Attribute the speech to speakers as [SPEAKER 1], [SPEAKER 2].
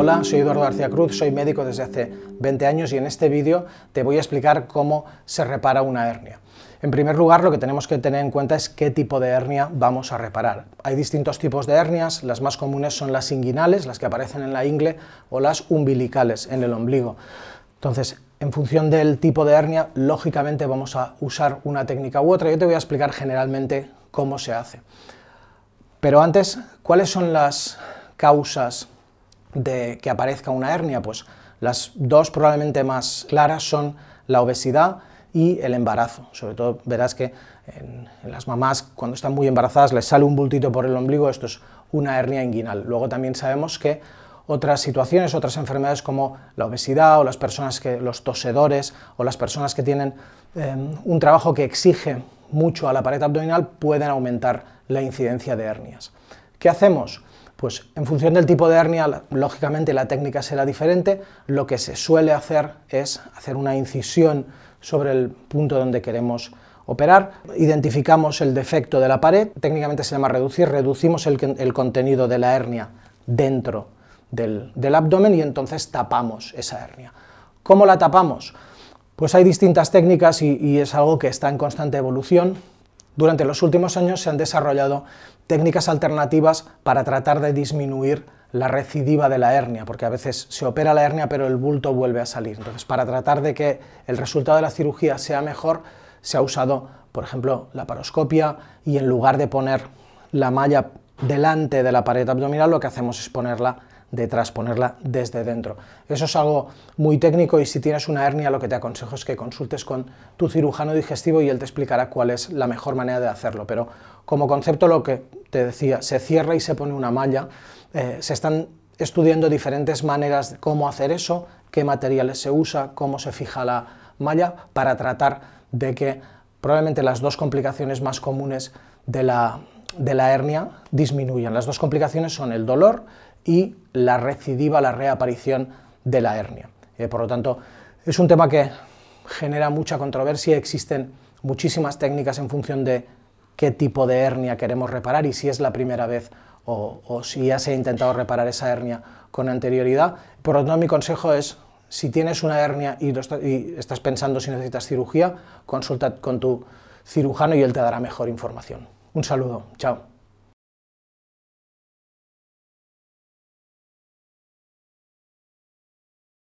[SPEAKER 1] Hola, soy Eduardo García Cruz, soy médico desde hace 20 años y en este vídeo te voy a explicar cómo se repara una hernia. En primer lugar, lo que tenemos que tener en cuenta es qué tipo de hernia vamos a reparar. Hay distintos tipos de hernias, las más comunes son las inguinales, las que aparecen en la ingle, o las umbilicales, en el ombligo. Entonces, en función del tipo de hernia, lógicamente vamos a usar una técnica u otra. Yo te voy a explicar generalmente cómo se hace. Pero antes, ¿cuáles son las causas de que aparezca una hernia? Pues las dos probablemente más claras son la obesidad y el embarazo. Sobre todo verás que en, las mamás cuando están muy embarazadas les sale un bultito por el ombligo, esto es una hernia inguinal. Luego también sabemos que otras situaciones, otras enfermedades como la obesidad o las personas que los tosedores o las personas que tienen em, un trabajo que exige mucho a la pared abdominal pueden aumentar la incidencia de hernias. ¿Qué hacemos? Pues en función del tipo de hernia, lógicamente la técnica será diferente. Lo que se suele hacer es hacer una incisión sobre el punto donde queremos operar. Identificamos el defecto de la pared, técnicamente se llama reducir, reducimos el, contenido de la hernia dentro del, abdomen y entonces tapamos esa hernia. ¿Cómo la tapamos? Pues hay distintas técnicas y, es algo que está en constante evolución. Durante los últimos años se han desarrollado técnicas alternativas para tratar de disminuir la recidiva de la hernia, porque a veces se opera la hernia pero el bulto vuelve a salir. Entonces, para tratar de que el resultado de la cirugía sea mejor, se ha usado, por ejemplo, la paroscopia y en lugar de poner la malla delante de la pared abdominal, lo que hacemos es ponerla de trasponerla desde dentro. Eso es algo muy técnico y si tienes una hernia lo que te aconsejo es que consultes con tu cirujano digestivo y él te explicará cuál es la mejor manera de hacerlo. Pero como concepto lo que te decía, se cierra y se pone una malla, eh, se están estudiando diferentes maneras de cómo hacer eso, qué materiales se usa, cómo se fija la malla para tratar de que probablemente las dos complicaciones más comunes de la hernia disminuyan. Las dos complicaciones son el dolor y la recidiva, la reaparición de la hernia. Eh, por lo tanto, es un tema que genera mucha controversia, existen muchísimas técnicas en función de qué tipo de hernia queremos reparar y si es la primera vez o, si ya se ha intentado reparar esa hernia con anterioridad. Por lo tanto, mi consejo es, si tienes una hernia y estás pensando si necesitas cirugía, consulta con tu cirujano y él te dará mejor información. Un saludo, chao.